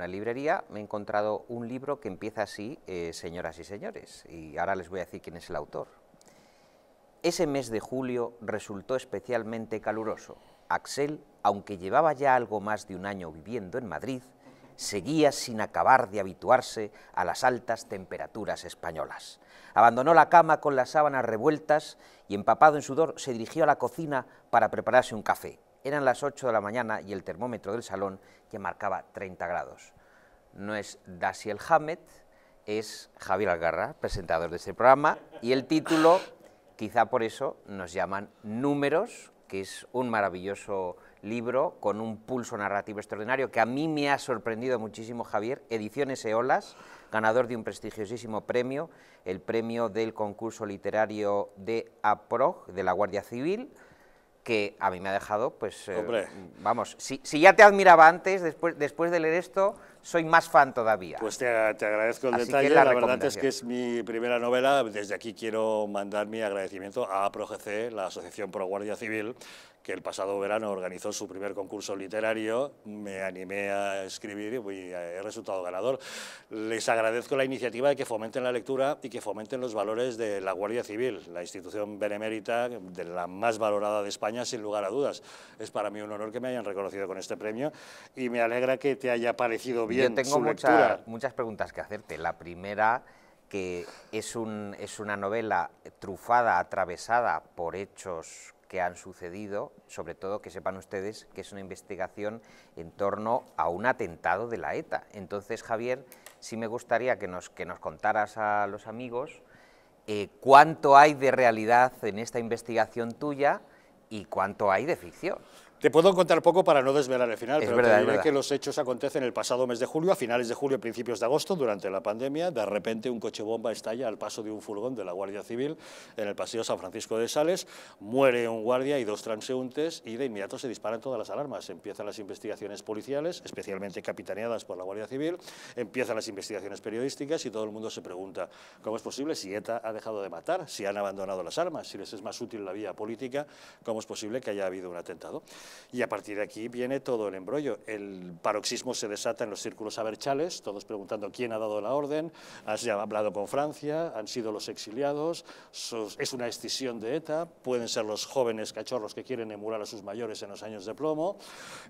la librería me he encontrado un libro que empieza así, eh, señoras y señores, y ahora les voy a decir quién es el autor. Ese mes de julio resultó especialmente caluroso. Axel, aunque llevaba ya algo más de un año viviendo en Madrid, seguía sin acabar de habituarse a las altas temperaturas españolas. Abandonó la cama con las sábanas revueltas y empapado en sudor se dirigió a la cocina para prepararse un café. Eran las 8 de la mañana y el termómetro del salón ya marcaba 30 grados. No es Dasiel Hamed es Javier Algarra, presentador de este programa, y el título, quizá por eso, nos llaman Números, que es un maravilloso libro con un pulso narrativo extraordinario que a mí me ha sorprendido muchísimo Javier, Ediciones Eolas, ganador de un prestigiosísimo premio, el premio del concurso literario de APROG, de la Guardia Civil que a mí me ha dejado, pues, eh, vamos, si, si, ya te admiraba antes, después, después de leer esto, soy más fan todavía. Pues te, te agradezco el detalle, la, verdad es que es mi primera novela, desde aquí quiero mandar mi agradecimiento a ProGC, la Asociación Pro Guardia Civil, que el pasado verano organizó su primer concurso literario, me animé a escribir y he resultado ganador. Les agradezco la iniciativa de que fomenten la lectura y que fomenten los valores de la Guardia Civil, la institución benemérita de la más valorada de España, sin lugar a dudas. Es para mí un honor que me hayan reconocido con este premio y me alegra que te haya parecido yo tengo muchas preguntas que hacerte. La primera, que es, una novela trufada, atravesada por hechos que han sucedido, sobre todo que sepan ustedes que es una investigación en torno a un atentado de la ETA. Entonces, Javier, sí me gustaría que nos, que nos contaras a los amigos eh, cuánto hay de realidad en esta investigación tuya y cuánto hay de ficción. Te puedo contar poco para no desvelar el final, es pero verdad, te diré que los hechos acontecen el pasado mes de julio, a finales de julio, principios de agosto, durante la pandemia. De repente un coche bomba estalla al paso de un furgón de la Guardia Civil en el paseo San Francisco de Sales. Muere un guardia y dos transeúntes y de inmediato se disparan todas las alarmas. Empiezan las investigaciones policiales, especialmente capitaneadas por la Guardia Civil, empiezan las investigaciones periodísticas y todo el mundo se pregunta cómo es posible si ETA ha dejado de matar, si han abandonado las armas, si les es más útil la vía política, cómo es posible que haya habido un atentado. Y a partir de aquí viene todo el embrollo. El paroxismo se desata en los círculos aberchales, todos preguntando quién ha dado la orden, has hablado con Francia, han sido los exiliados, es una escisión de ETA, pueden ser los jóvenes cachorros que quieren emular a sus mayores en los años de plomo.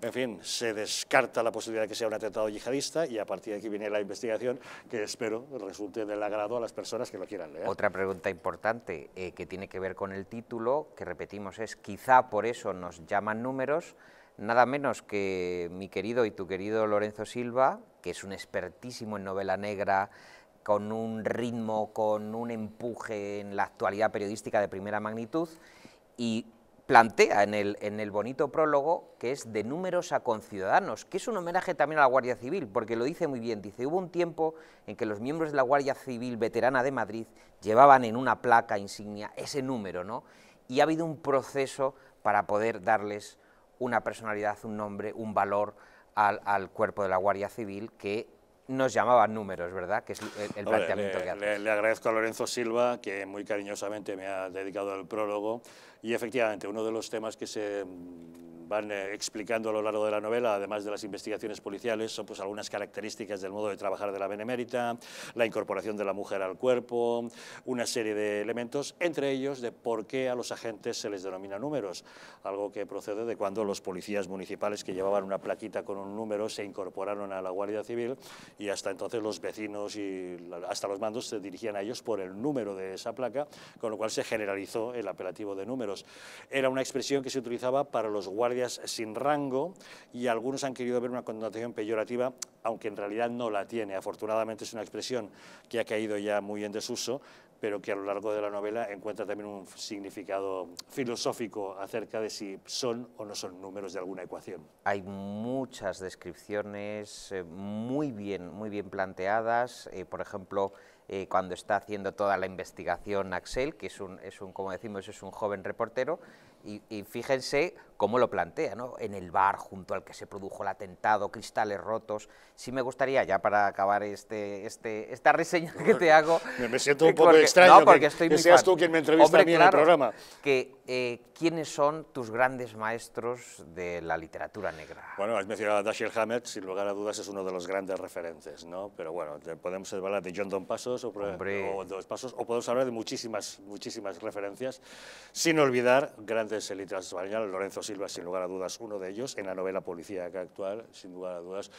En fin, se descarta la posibilidad de que sea un atentado yihadista y a partir de aquí viene la investigación que espero resulte del agrado a las personas que lo quieran leer. Otra pregunta importante eh, que tiene que ver con el título, que repetimos es quizá por eso nos llaman números nada menos que mi querido y tu querido Lorenzo Silva, que es un expertísimo en novela negra, con un ritmo, con un empuje en la actualidad periodística de primera magnitud, y plantea en el, en el bonito prólogo que es de números a conciudadanos, que es un homenaje también a la Guardia Civil, porque lo dice muy bien, dice, hubo un tiempo en que los miembros de la Guardia Civil veterana de Madrid llevaban en una placa insignia ese número, ¿no? Y ha habido un proceso para poder darles una personalidad, un nombre, un valor al, cuerpo de la Guardia Civil que nos llamaba números, ¿verdad? Que es el, planteamiento que le, agradezco a Lorenzo Silva, que muy cariñosamente me ha dedicado el prólogo, y efectivamente uno de los temas que se van eh, explicando a lo largo de la novela, además de las investigaciones policiales, son pues algunas características del modo de trabajar de la Benemérita, la incorporación de la mujer al cuerpo, una serie de elementos, entre ellos de por qué a los agentes se les denomina números, algo que procede de cuando los policías municipales que llevaban una plaquita con un número se incorporaron a la Guardia Civil y hasta entonces los vecinos y hasta los mandos se dirigían a ellos por el número de esa placa, con lo cual se generalizó el apelativo de números. Era una expresión que se utilizaba para los guardias sin rango y algunos han querido ver una connotación peyorativa, aunque en realidad no la tiene. Afortunadamente es una expresión que ha caído ya muy en desuso, pero que a lo largo de la novela encuentra también un significado filosófico acerca de si son o no son números de alguna ecuación. Hay muchas descripciones eh, muy bien, muy bien planteadas, eh, por ejemplo, eh, cuando está haciendo toda la investigación Axel, que es un, es un, como decimos, es un joven reportero, y, fíjense cómo lo plantea, ¿no? En el bar junto al que se produjo el atentado, cristales rotos. Sí me gustaría, ya para acabar este, este, esta reseña que te hago... Me, siento un poco extraño porque que, estoy que seas tú quien me entrevista en el programa. Eh, ¿quiénes son tus grandes maestros de la literatura negra? Bueno, has mencionado a Dashiell Hammett, sin lugar a dudas es uno de los grandes referentes, ¿no? Pero bueno, podemos hablar de John Don Pasos o, Dos Pasos, o podemos hablar de muchísimas, muchísimas referencias, sin olvidar grandes elitistas, españoles, Lorenzo Silva, sin lugar a dudas, uno de ellos, en la novela policíaca actual, sin lugar a dudas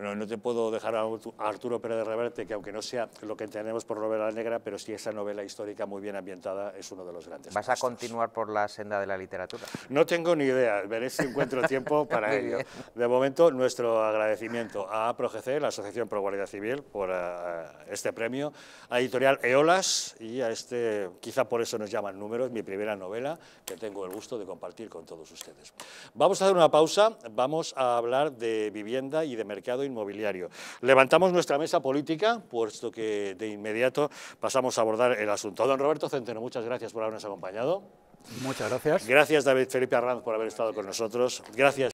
no, no te puedo dejar a Arturo Pérez de Reverte, que aunque no sea lo que tenemos por novela negra, pero sí esa novela histórica muy bien ambientada es uno de los grandes. ¿Vas a continuar por la senda de la literatura? No tengo ni idea, veré si encuentro tiempo para ello. De momento, nuestro agradecimiento a ProGC, la Asociación Pro Guardia Civil, por eh, este premio, a Editorial Eolas y a este, quizá por eso nos llaman números, mi primera novela que tengo el gusto de compartir con todos ustedes. Vamos a hacer una pausa, vamos a hablar de vivienda y de mercado inmobiliario. Levantamos nuestra mesa política, puesto que de inmediato pasamos a abordar el asunto. Don Roberto Centeno, muchas gracias por habernos acompañado. Muchas gracias. Gracias, David Felipe Arranz, por haber estado con nosotros. Gracias.